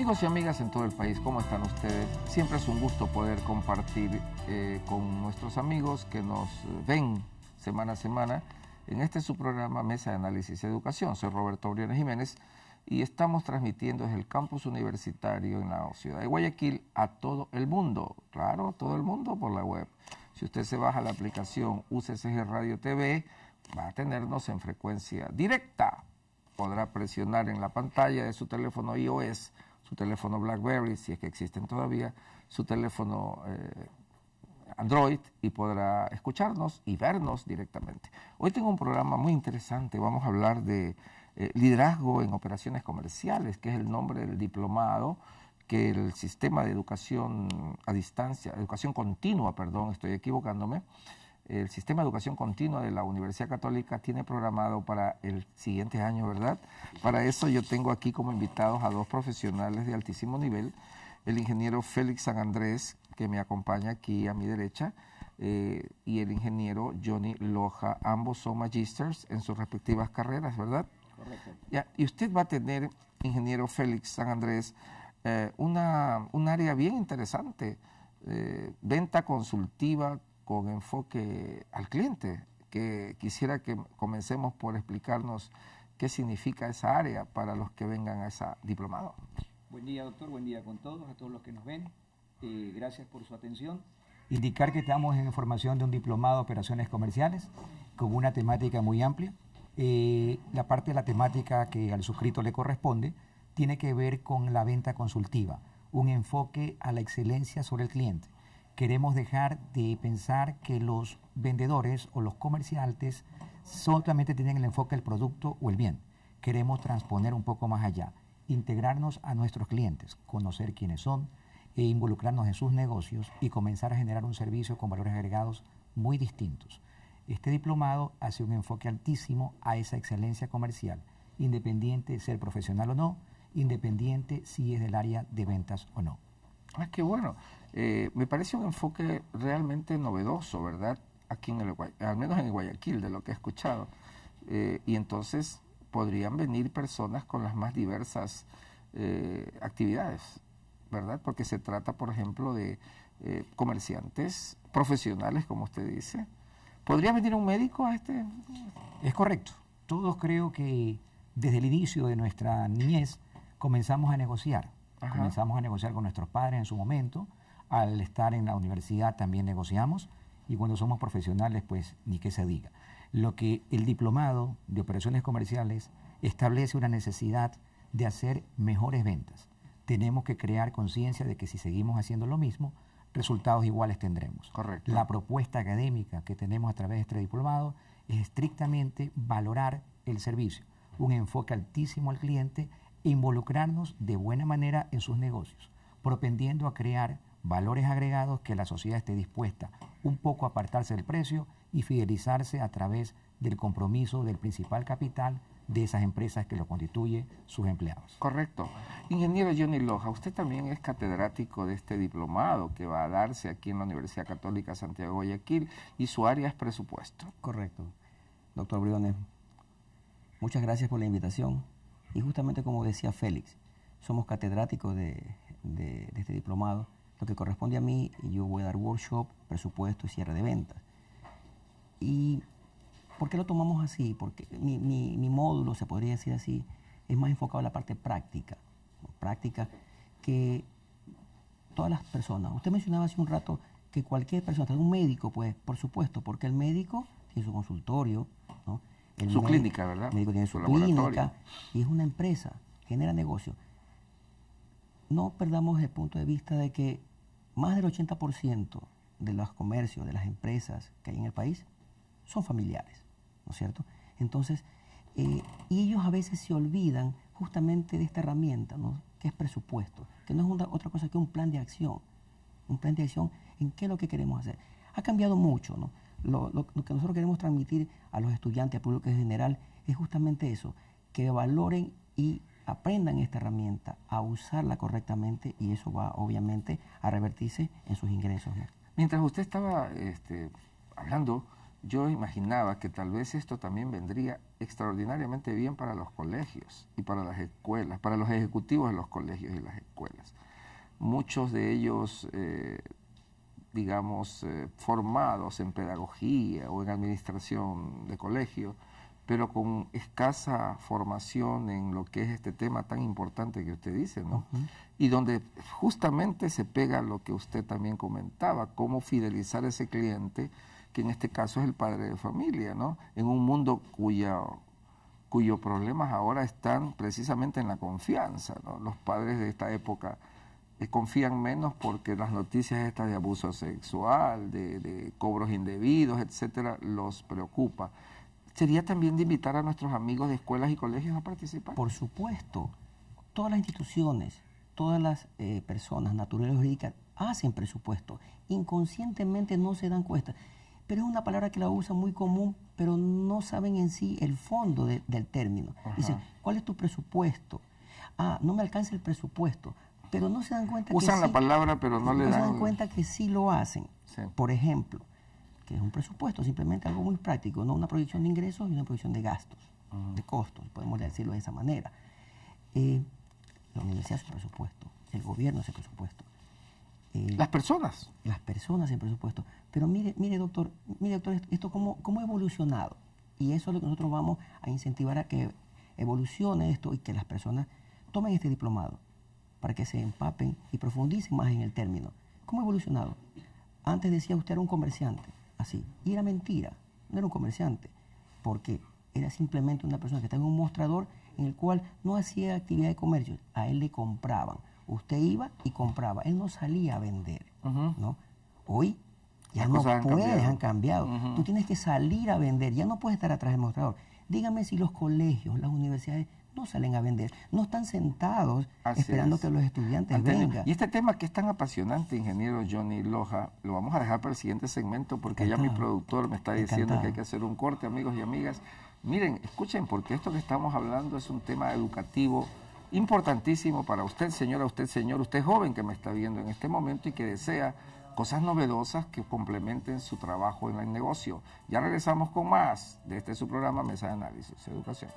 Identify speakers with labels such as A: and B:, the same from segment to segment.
A: Amigos y amigas en todo el país, ¿cómo están ustedes? Siempre es un gusto poder compartir eh, con nuestros amigos que nos eh, ven semana a semana en este su programa Mesa de Análisis y Educación. Soy Roberto Briones Jiménez y estamos transmitiendo desde el campus universitario en la ciudad de Guayaquil a todo el mundo, claro, todo el mundo por la web. Si usted se baja la aplicación UCCG Radio TV, va a tenernos en frecuencia directa. Podrá presionar en la pantalla de su teléfono iOS su teléfono BlackBerry, si es que existen todavía, su teléfono eh, Android y podrá escucharnos y vernos directamente. Hoy tengo un programa muy interesante, vamos a hablar de eh, liderazgo en operaciones comerciales, que es el nombre del diplomado que el sistema de educación a distancia, educación continua, perdón, estoy equivocándome, el sistema de educación continua de la Universidad Católica tiene programado para el siguiente año, ¿verdad? Para eso yo tengo aquí como invitados a dos profesionales de altísimo nivel, el ingeniero Félix San Andrés, que me acompaña aquí a mi derecha, eh, y el ingeniero Johnny Loja. Ambos son magisters en sus respectivas carreras, ¿verdad? Correcto. y usted va a tener, ingeniero Félix San Andrés, eh, un área bien interesante, eh, venta consultiva con enfoque al cliente, que quisiera que comencemos por explicarnos qué significa esa área para los que vengan a esa diplomado.
B: Buen día, doctor, buen día con todos, a todos los que nos ven. Eh, gracias por su atención. Indicar que estamos en formación de un diplomado de operaciones comerciales con una temática muy amplia. Eh, la parte de la temática que al suscrito le corresponde tiene que ver con la venta consultiva, un enfoque a la excelencia sobre el cliente queremos dejar de pensar que los vendedores o los comerciantes solamente tienen el enfoque del producto o el bien. Queremos transponer un poco más allá, integrarnos a nuestros clientes, conocer quiénes son e involucrarnos en sus negocios y comenzar a generar un servicio con valores agregados muy distintos. Este diplomado hace un enfoque altísimo a esa excelencia comercial, independiente de ser profesional o no, independiente si es del área de ventas o no.
A: Ah, qué bueno. Eh, me parece un enfoque realmente novedoso, ¿verdad? Aquí en el al menos en Guayaquil, de lo que he escuchado. Eh, y entonces podrían venir personas con las más diversas eh, actividades, ¿verdad? Porque se trata, por ejemplo, de comerciantes, profesionales, como
B: usted dice. ¿Podría venir un médico a este? Es correcto. Todos creo que desde el inicio de nuestra niñez comenzamos a negociar. Comenzamos a negociar con nuestros padres en su momento, al estar en la universidad también negociamos y cuando somos profesionales, pues ni qué se diga. Lo que el diplomado de operaciones comerciales establece una necesidad de hacer mejores ventas. Tenemos que crear conciencia de que si seguimos haciendo lo mismo, resultados iguales tendremos. Correcto. La propuesta académica que tenemos a través de este diplomado es estrictamente valorar el servicio, un enfoque altísimo al cliente, involucrarnos de buena manera en sus negocios, propendiendo a crear valores agregados que la sociedad esté dispuesta un poco a apartarse del precio y fidelizarse a través del compromiso del principal capital de esas empresas que lo constituyen sus empleados. Correcto.
A: Ingeniero Johnny Loja, usted también es catedrático de este diplomado que va a darse aquí en la Universidad Católica Santiago de Guayaquil
C: y su área es presupuesto. Correcto. Doctor Briones, muchas gracias por la invitación y justamente como decía Félix, somos catedráticos de este diplomado lo que corresponde a mí, yo voy a dar workshop, presupuesto y cierre de ventas. ¿Y por qué lo tomamos así? Porque mi, módulo, se podría decir así, es más enfocado en la parte práctica. Práctica que todas las personas. Usted mencionaba hace un rato que cualquier persona, un médico, pues, por supuesto, porque el médico tiene su consultorio, ¿no?
A: su clínica, ¿verdad? El médico tiene su clínica
C: y es una empresa, genera negocio. No perdamos el punto de vista de que más del 80% de los comercios, de las empresas que hay en el país, son familiares, ¿no es cierto? Entonces, eh, y ellos a veces se olvidan justamente de esta herramienta, ¿no? que es presupuesto, que no es otra cosa que un plan de acción, un plan de acción en qué es lo que queremos hacer. Ha cambiado mucho, ¿no? Lo, lo que nosotros queremos transmitir a los estudiantes, al público en general, es justamente eso, que valoren y aprendan esta herramienta a usarla correctamente y eso va obviamente a revertirse en sus ingresos.
A: Mientras usted estaba este, hablando, yo imaginaba que tal vez esto también vendría extraordinariamente bien para los colegios y para las escuelas, para los ejecutivos de los colegios y las escuelas. Muchos de ellos, eh, digamos, eh, formados en pedagogía o en administración de colegio, pero con escasa formación en lo que es este tema tan importante que usted dice, ¿no? Y donde justamente se pega lo que usted también comentaba, cómo fidelizar a ese cliente, que en este caso es el padre de familia, ¿no? En un mundo cuyos problemas ahora están precisamente en la confianza. ¿no? Los padres de esta época eh, confían menos porque las noticias estas de abuso sexual, de, de cobros indebidos, etcétera, los preocupa sería también de invitar a nuestros amigos de escuelas
C: y colegios a participar. Por supuesto, todas las instituciones, todas las eh, personas naturales y jurídicas hacen presupuesto, inconscientemente no se dan cuenta. Pero es una palabra que la usan muy común, pero no saben en sí el fondo del término. Dicen, ¿cuál es tu presupuesto? Ah, no me alcanza el presupuesto, pero no se dan cuenta Usan la palabra, pero no, le dan. cuenta que sí lo hacen. Por ejemplo, es un presupuesto, simplemente algo muy práctico, no una proyección de ingresos y una proyección de gastos, de costos, podemos decirlo de esa manera. Eh, la universidad es un presupuesto, el gobierno es un presupuesto. Eh, las personas. Las personas en presupuesto. Pero mire, mire doctor, mire doctor, esto cómo, cómo ha evolucionado. Y eso es lo que nosotros vamos a incentivar a que evolucione esto y que las personas tomen este diplomado para que se empapen y profundicen más en el término. ¿Cómo ha evolucionado? Antes decía usted era un comerciante así. Y era mentira, no era un comerciante. porque Era simplemente una persona que estaba en un mostrador en el cual no hacía actividad de comercio, a él le compraban. Usted iba y compraba, él no salía a vender, ¿no? Hoy ya no puedes, han cambiado. Tú tienes que salir a vender, ya no puedes estar atrás del mostrador. Dígame si los colegios, las universidades no salen a vender, no están sentados esperando que los estudiantes vengan. Y
A: este tema que es tan apasionante, ingeniero Johnny Loja, lo vamos a dejar para el siguiente segmento porque ya mi productor me está diciendo que hay que hacer un corte, amigos y amigas. Miren, escuchen, porque esto que estamos hablando es un tema educativo importantísimo para usted, señora, usted, señor, usted joven que me está viendo en este momento y que desea cosas novedosas que complementen su trabajo en el negocio. Ya regresamos con más de este su programa Mesa de Análisis, Educación.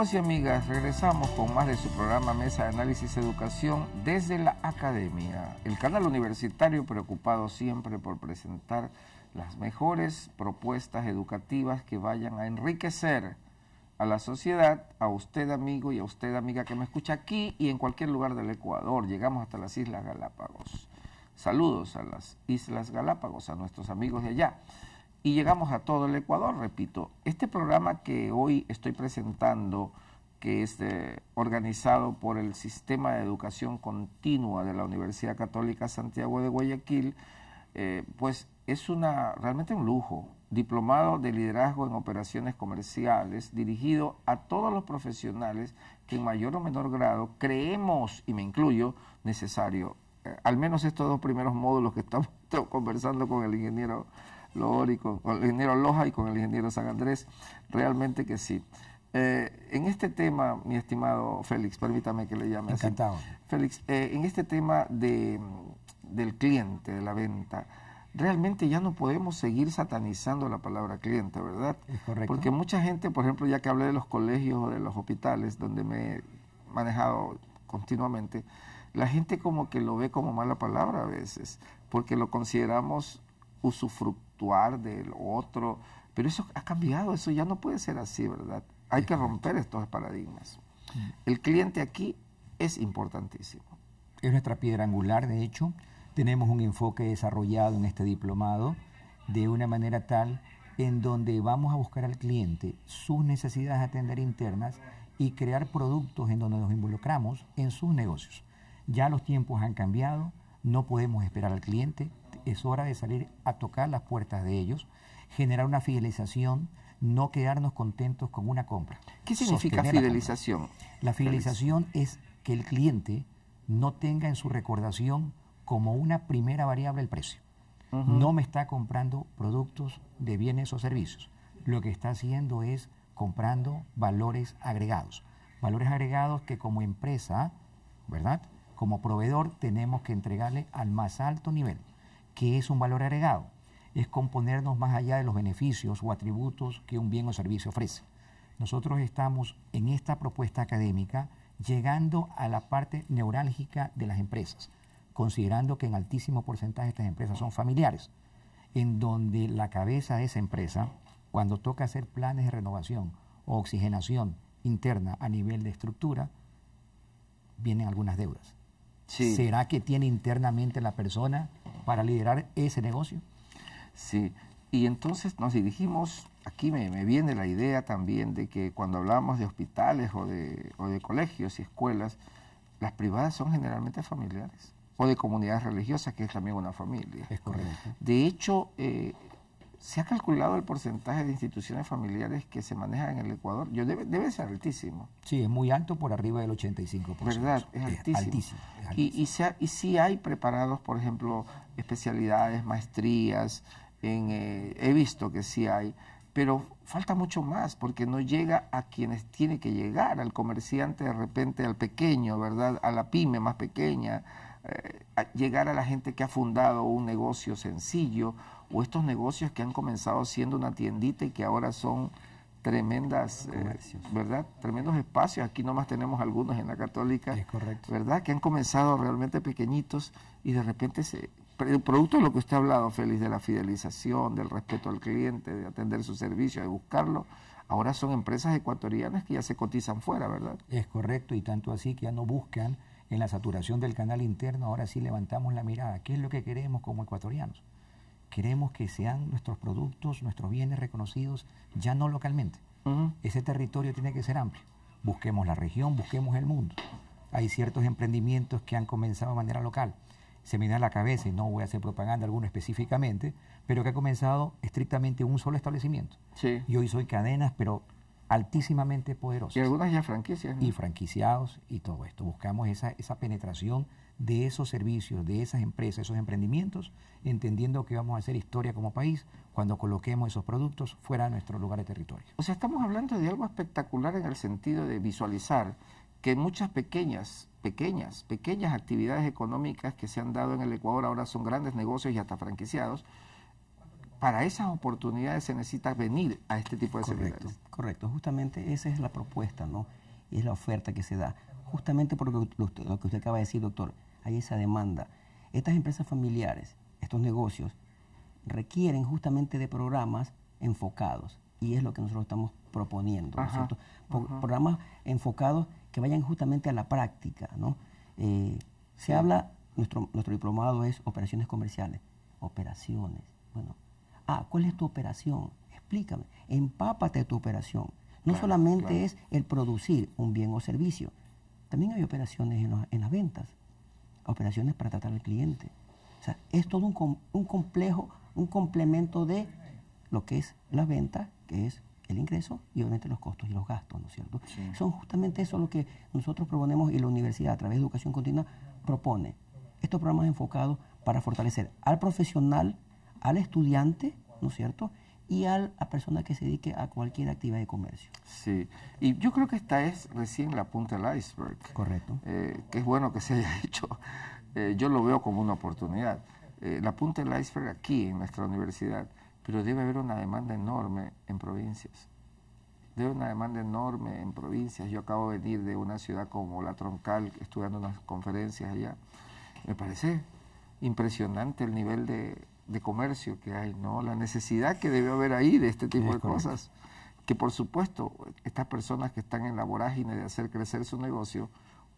A: Amigos y amigas, regresamos con más de su programa Mesa de Análisis Educación desde la Academia, el canal universitario preocupado siempre por presentar las mejores propuestas educativas que vayan a enriquecer a la sociedad, a usted amigo y a usted amiga que me escucha aquí y en cualquier lugar del Ecuador. Llegamos hasta las Islas Galápagos. Saludos a las Islas Galápagos, a nuestros amigos de allá y llegamos a todo el Ecuador, repito. Este programa que hoy estoy presentando, que es eh, organizado por el Sistema de Educación Continua de la Universidad Católica Santiago de Guayaquil, eh, pues es una realmente un lujo. Diplomado de Liderazgo en Operaciones Comerciales, dirigido a todos los profesionales que en mayor o menor grado creemos, y me incluyo, necesario. Eh, al menos estos dos primeros módulos que estamos conversando con el ingeniero Lori, con, el ingeniero Loja y con el ingeniero San Andrés, realmente que sí. Eh, en este tema, mi estimado Félix, permítame que le llame Encantado. Félix, eh, en este tema de, del cliente, de la venta, realmente ya no podemos seguir satanizando la palabra cliente, ¿verdad? correcto. Porque mucha gente, por ejemplo, ya que hablé de los colegios o de los hospitales, donde me he manejado continuamente, la gente como que lo ve como mala palabra a veces, porque lo consideramos usufructuoso actuar del otro, pero eso ha cambiado, eso ya no puede ser así, ¿verdad? Hay que romper estos paradigmas. Mm. El cliente aquí es importantísimo.
B: Es nuestra piedra angular, de hecho. Tenemos un enfoque desarrollado en este diplomado de una manera tal en donde vamos a buscar al cliente sus necesidades atender internas y crear productos en donde nos involucramos en sus negocios. Ya los tiempos han cambiado, no podemos esperar al cliente, es hora de salir a tocar las puertas de ellos, generar una fidelización, no quedarnos contentos con una compra. ¿Qué significa fidelización?
A: La, fidelización
B: es que el cliente no tenga en su recordación como una primera variable el precio. No me está comprando productos de bienes o servicios. Lo que está haciendo es comprando valores agregados. Valores agregados que como empresa, ¿verdad? Como proveedor tenemos que entregarle al más alto nivel que es un valor agregado, es componernos más allá de los beneficios o atributos que un bien o servicio ofrece. Nosotros estamos en esta propuesta académica llegando a la parte neurálgica de las empresas, considerando que en altísimo porcentaje estas empresas son familiares, en donde la cabeza de esa empresa, cuando toca hacer planes de renovación o oxigenación interna a nivel de estructura, vienen algunas deudas. ¿Será que tiene internamente la persona para liderar ese negocio.
A: Sí, y entonces nos dirigimos, aquí me, viene la idea también de que cuando hablamos de hospitales o de, o de colegios y escuelas, las privadas son generalmente familiares o de comunidades religiosas, que es también una familia. Es correcto. De hecho, eh, ¿Se ha calculado el porcentaje de instituciones familiares que se manejan en el Ecuador? Yo debe, debe ser altísimo. Sí, es muy alto, por arriba del 85%. ¿Verdad? Es altísimo. Y, y, sí hay preparados, por ejemplo, especialidades, maestrías. Eh, he visto que sí hay, pero falta mucho más porque no llega a quienes tiene que llegar, al comerciante de repente, al pequeño, ¿verdad? A la pyme más pequeña, eh, llegar a la gente que ha fundado un negocio sencillo o estos negocios que han comenzado siendo una tiendita y que ahora son tremendas, eh, ¿verdad? Tremendos espacios. Aquí nomás tenemos algunos en la católica, ¿verdad? Que han comenzado realmente pequeñitos y de repente se producto de lo que usted ha hablado, Félix, de la fidelización, del respeto al cliente, de atender su servicio, de buscarlo, ahora son empresas ecuatorianas que ya se cotizan fuera, ¿verdad?
B: Es correcto, y tanto así que ya no buscan en la saturación del canal interno, ahora sí levantamos la mirada, ¿qué es lo que queremos como ecuatorianos? Queremos que sean nuestros productos, nuestros bienes reconocidos ya no localmente. Ese territorio tiene que ser amplio. Busquemos la región, busquemos el mundo. Hay ciertos emprendimientos que han comenzado de manera local. Se me da la cabeza, y no voy a hacer propaganda alguno específicamente, pero que ha comenzado estrictamente un solo establecimiento. Y hoy son cadenas, pero altísimamente poderosas. Y algunas ya franquicias. Y franquiciados y todo esto. Buscamos esa, esa penetración de esos servicios, de esas empresas, esos emprendimientos, entendiendo que vamos a hacer historia como país cuando coloquemos esos productos fuera de nuestro lugar de territorio.
A: O sea, estamos hablando de algo espectacular en el sentido de visualizar que muchas pequeñas, pequeñas, pequeñas actividades económicas que se han dado en el Ecuador ahora son grandes negocios y hasta franquiciados. Para esas oportunidades se necesita venir a este tipo de servicios. Correcto,
C: correcto. Justamente esa es la propuesta, ¿no? es la oferta que se da. Justamente por lo que usted acaba de decir, doctor hay esa demanda. Estas empresas familiares, estos negocios, requieren justamente de programas enfocados y es lo que nosotros estamos proponiendo, Programas enfocados que vayan justamente a la práctica, eh, se habla, nuestro, nuestro diplomado es operaciones comerciales, operaciones, bueno, ah, ¿cuál es tu operación? Explícame, empápate tu operación. No solamente es el producir un bien o servicio, también hay operaciones en las ventas operaciones para tratar al cliente. O sea, es todo un, complejo, un complemento de lo que es la venta, que es el ingreso y obviamente los costos y los gastos, ¿no es cierto? Son justamente eso lo que nosotros proponemos y la universidad a través de educación continua propone. Estos programas enfocados para fortalecer al profesional, al estudiante, ¿no es cierto? y a la persona que se dedique a cualquier actividad de comercio.
A: Sí, y yo creo que esta es recién la punta del iceberg. Correcto. Eh, que es bueno que se haya hecho. Eh, yo lo veo como una oportunidad. Eh, la punta del iceberg aquí en nuestra universidad, pero debe haber una demanda enorme en provincias. Debe haber una demanda enorme en provincias. Yo acabo de venir de una ciudad como La Troncal, estudiando unas conferencias allá. Me parece impresionante el nivel de de comercio que hay, ¿no? La necesidad que debe haber ahí de este tipo de cosas. Que por supuesto, estas personas que están en la vorágine de hacer crecer su negocio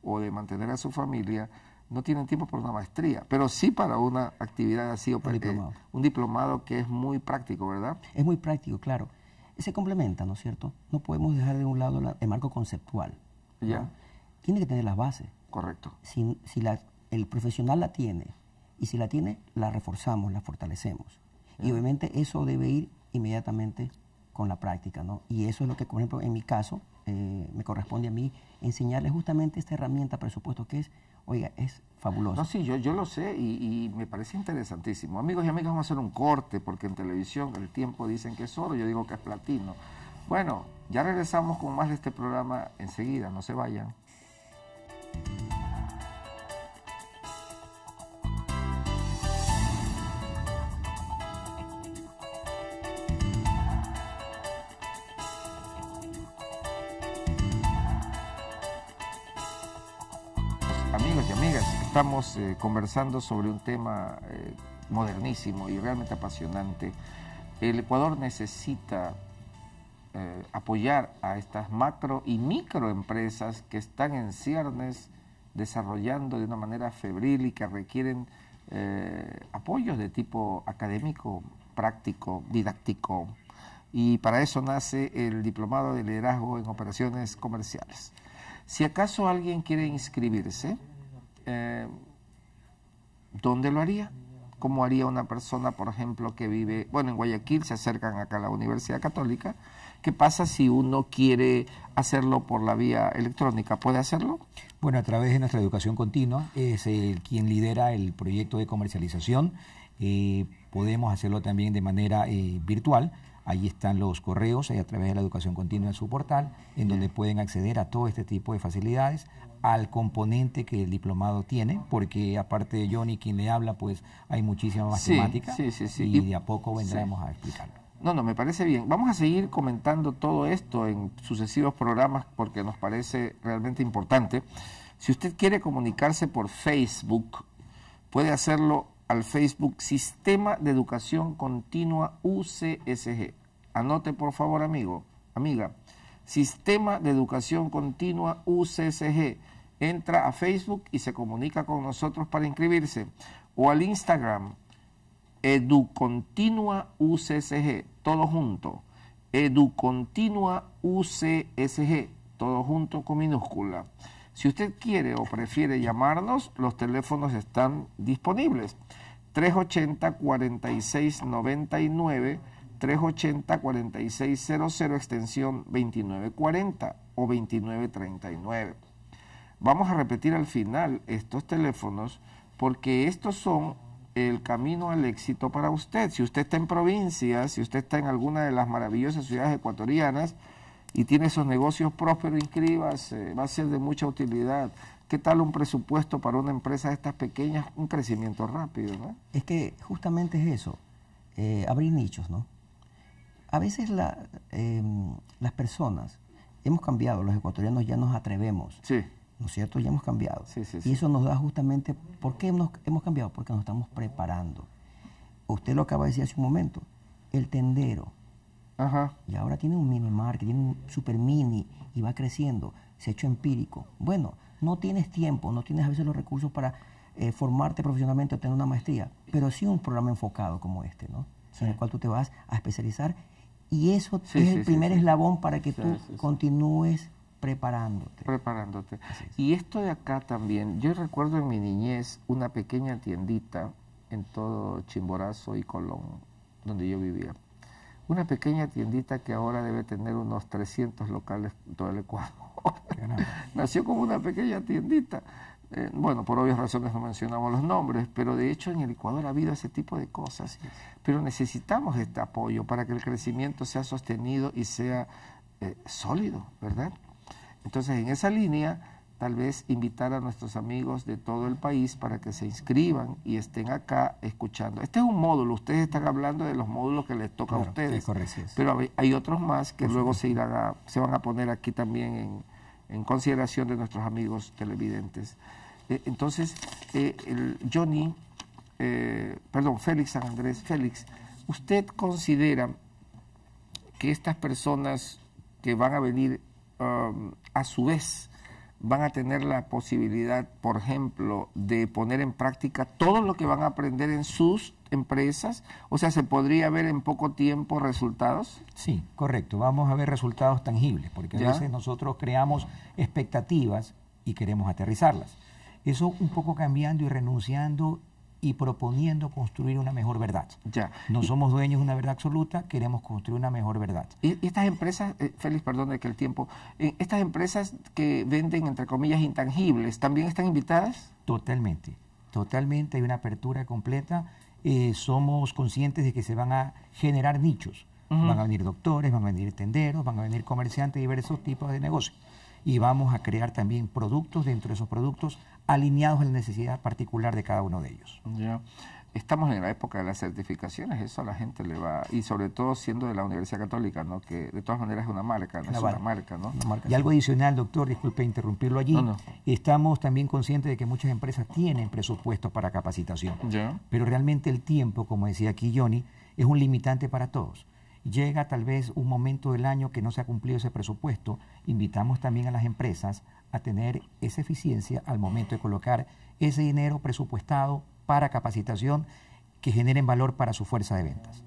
A: o de mantener a su familia, no
C: tienen tiempo para una
A: maestría, pero sí para una actividad así o para eh,
C: un diplomado que es muy
A: práctico, ¿verdad?
C: Es muy práctico, claro. Se complementa, ¿no es cierto? No podemos dejar de un lado el marco conceptual. Ya. Tiene que tener las bases. Correcto. Si, la, el profesional la tiene, y si la tiene, la reforzamos, la fortalecemos. Y obviamente eso debe ir inmediatamente con la práctica, ¿no? Y eso es lo que, por ejemplo, en mi caso, eh, me corresponde a mí enseñarles justamente esta herramienta presupuesto que es, oiga, es fabulosa. No,
A: sí, yo, yo lo sé y, me parece interesantísimo. Amigos y amigas, vamos a hacer un corte porque en televisión el tiempo dicen que es oro, yo digo que es platino. Bueno, ya regresamos con más de este programa enseguida, no se vayan. Estamos eh, conversando sobre un tema eh, modernísimo y realmente apasionante. El Ecuador necesita eh, apoyar a estas macro y microempresas que están en ciernes desarrollando de una manera febril y que requieren apoyos de tipo académico, práctico, didáctico. Y para eso nace el Diplomado de Liderazgo en Operaciones Comerciales. Si acaso alguien quiere inscribirse, eh, ¿dónde lo haría? ¿Cómo haría una persona, por ejemplo, que vive, bueno, en Guayaquil se acercan acá a la Universidad Católica. ¿Qué pasa si uno quiere hacerlo por la vía electrónica? ¿Puede hacerlo?
B: Bueno, a través de nuestra educación continua es el, quien lidera el proyecto de comercialización. Eh, podemos hacerlo también de manera eh, virtual Ahí están los correos, a través de la educación continua en su portal, en donde pueden acceder a todo este tipo de facilidades, al componente que el diplomado tiene, porque aparte de Johnny quien le habla, pues hay muchísima más sí, sí, sí, y de a poco vendremos a explicarlo.
A: No, no, me parece bien. Vamos a seguir comentando todo esto en sucesivos programas porque nos parece realmente importante. Si usted quiere comunicarse por Facebook, puede hacerlo al Facebook Sistema de Educación Continua UCSG. Anote por favor, amigo, amiga. Sistema de Educación Continua UCSG. Entra a Facebook y se comunica con nosotros para inscribirse. O al Instagram, EduContinua UCSG, todo junto. EduContinua UCSG, todo junto con minúscula. Si usted quiere o prefiere llamarnos, los teléfonos están disponibles. 380-4699, 380-4600, extensión 2940 o 2939. Vamos a repetir al final estos teléfonos porque estos son el camino al éxito para usted. Si usted está en provincias, si usted está en alguna de las maravillosas ciudades ecuatorianas y tiene esos negocios prósperos, inscríbase, va a ser de mucha utilidad. ¿Qué tal un presupuesto para una empresa de estas pequeñas? Un crecimiento rápido,
C: Es que justamente es eso, eh, abrir nichos, ¿no? A veces em, las personas, hemos cambiado, los ecuatorianos ya nos atrevemos. Sí. ¿No es cierto? Ya hemos cambiado. Sí, Y eso nos da justamente, ¿por qué nos, hemos cambiado? Porque nos estamos preparando. Usted lo acaba de decir hace un momento, el tendero. Y ahora tiene un mini market, tiene un super mini y va creciendo. Se ha hecho empírico. Bueno, no tienes tiempo, no tienes a veces los recursos para eh, formarte profesionalmente, tener una maestría, pero sí un programa enfocado como este, ¿no? En el cual tú te vas a especializar y eso es el primer eslabón para que tú continúes preparándote.
A: Preparándote. Y esto de acá también, yo recuerdo en mi niñez una pequeña tiendita en todo Chimborazo y Colón, donde yo vivía. Una pequeña tiendita que ahora debe tener unos 300 locales en todo el Ecuador. Nació como una pequeña tiendita. Eh, bueno, por obvias razones no mencionamos los nombres, pero de hecho en el Ecuador ha habido ese tipo de cosas. Pero necesitamos este apoyo para que el crecimiento sea sostenido y sea eh, sólido, ¿verdad? Entonces, en esa línea, tal vez invitar a nuestros amigos de todo el país para que se inscriban y estén acá escuchando. Este es un módulo, ustedes están hablando de los módulos que les toca a ustedes, pero hay otros más que luego se, irán a, se van a poner aquí también en, en consideración de nuestros amigos televidentes. Eh, entonces, eh, el Johnny, eh, perdón, Félix San Andrés, Félix, ¿usted considera que estas personas que van a venir um, a su vez van a tener la posibilidad, por ejemplo, de poner en práctica todo lo que van a aprender en sus empresas? O sea, ¿se podría ver en
B: poco tiempo resultados? Sí, correcto. Vamos a ver resultados tangibles, porque a veces nosotros creamos expectativas y queremos aterrizarlas. Eso un poco cambiando y renunciando y proponiendo construir una mejor verdad. Ya. No somos dueños de una verdad absoluta, queremos construir una mejor verdad.
A: Y estas empresas, feliz eh, Félix, perdón de que el tiempo, eh, estas empresas que venden, entre comillas, intangibles, ¿también están invitadas?
B: Totalmente, totalmente, hay una apertura completa. Eh, somos conscientes de que se van a generar nichos. Van a venir doctores, van a venir tenderos, van a venir comerciantes diversos tipos de negocios y vamos a crear también productos dentro de esos productos alineados a la necesidad particular de cada uno de ellos.
A: Estamos en la época de las certificaciones, eso a la gente le va, y sobre todo siendo de la Universidad Católica, ¿no? que de todas maneras es una marca, no es una marca. ¿no? y algo
B: adicional, doctor, disculpe interrumpirlo allí, estamos también conscientes de que muchas empresas tienen presupuestos para capacitación, pero realmente el tiempo, como decía aquí Johnny, es un limitante para todos llega tal vez un momento del año que no se ha cumplido ese presupuesto, invitamos también a las empresas a tener esa eficiencia al momento de colocar ese dinero presupuestado para capacitación que generen valor para su fuerza de ventas.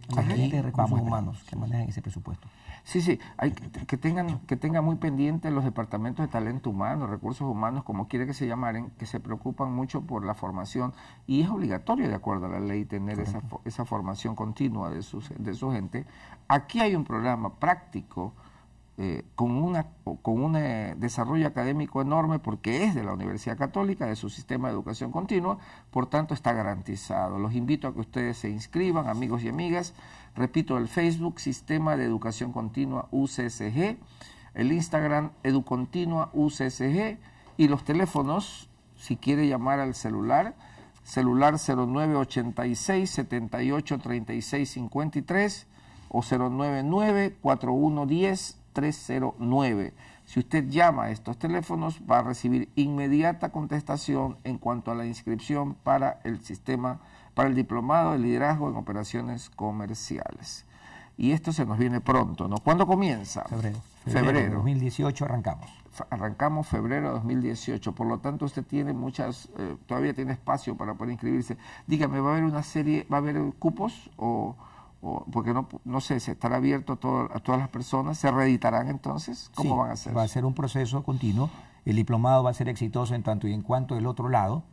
B: vamos humanos que manejan ese presupuesto.
A: Sí, sí, hay que tengan que muy pendiente los departamentos de talento humano, recursos humanos, como quiera que se llamaren, que se preocupan mucho por la formación y es obligatorio de acuerdo a la ley tener esa, formación continua de, sus, de su gente. Aquí hay un programa práctico eh, con, una, con un eh, desarrollo académico enorme porque es de la Universidad Católica, de su sistema de educación continua, por tanto está garantizado. Los invito a que ustedes se inscriban, amigos y amigas. Repito, el Facebook Sistema de Educación Continua UCSG, el Instagram Educontinua UCSG y los teléfonos, si quiere llamar al celular, celular 0986 78 o 099 4110 309. Si usted llama a estos teléfonos, va a recibir inmediata contestación en cuanto a la inscripción para el sistema para el diplomado de liderazgo en operaciones comerciales. Y esto se nos viene pronto, ¿no? ¿Cuándo comienza? Febrero. Febrero.
B: 2018 arrancamos.
A: Arrancamos febrero de 2018, por lo tanto usted tiene muchas, eh, todavía tiene espacio para poder inscribirse. Dígame, ¿va a haber una serie, va a haber cupos o...? porque no, no sé, se estará abierto a, todas las personas, se reeditarán entonces, ¿cómo van a hacer?
B: Va a ser un proceso continuo, el diplomado va a ser exitoso en tanto y en cuanto del otro lado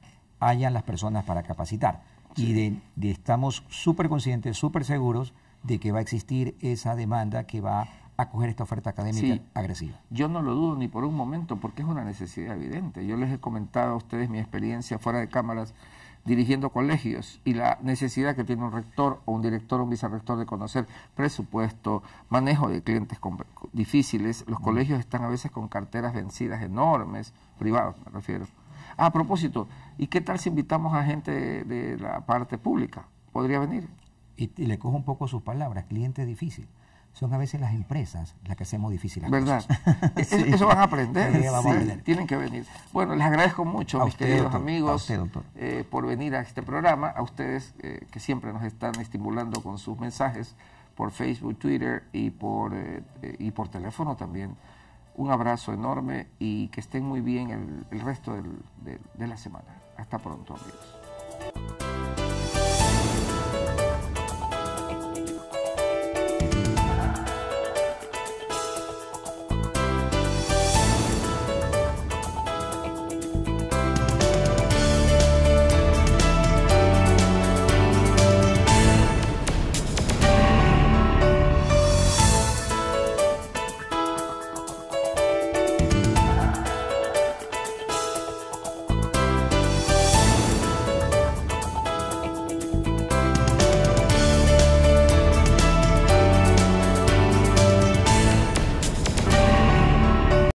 B: hayan las personas para capacitar y de, estamos súper conscientes, súper seguros de que va a existir esa demanda que va a acoger esta oferta académica agresiva.
A: Yo no lo dudo ni por un momento porque es una necesidad evidente. Yo les he comentado a ustedes mi experiencia fuera de cámaras dirigiendo colegios y la necesidad que tiene un rector o un director o un vicerrector de conocer presupuesto, manejo de clientes difíciles. Los colegios están a veces con carteras vencidas enormes, privados me refiero. A propósito, ¿y qué tal si invitamos
B: a gente de, la parte pública? ¿Podría venir? Y, le cojo un poco sus palabras, cliente difícil. Son a veces las empresas las que hacemos difícil ¿Verdad? Eso van a aprender.
A: Tienen que venir. Bueno, les agradezco mucho, a mis queridos amigos, eh, por venir a este programa. A ustedes eh, que siempre nos están estimulando con sus mensajes por Facebook, Twitter y por, eh, y por teléfono también. Un abrazo enorme y que estén muy bien el, resto de la semana. Hasta pronto, amigos.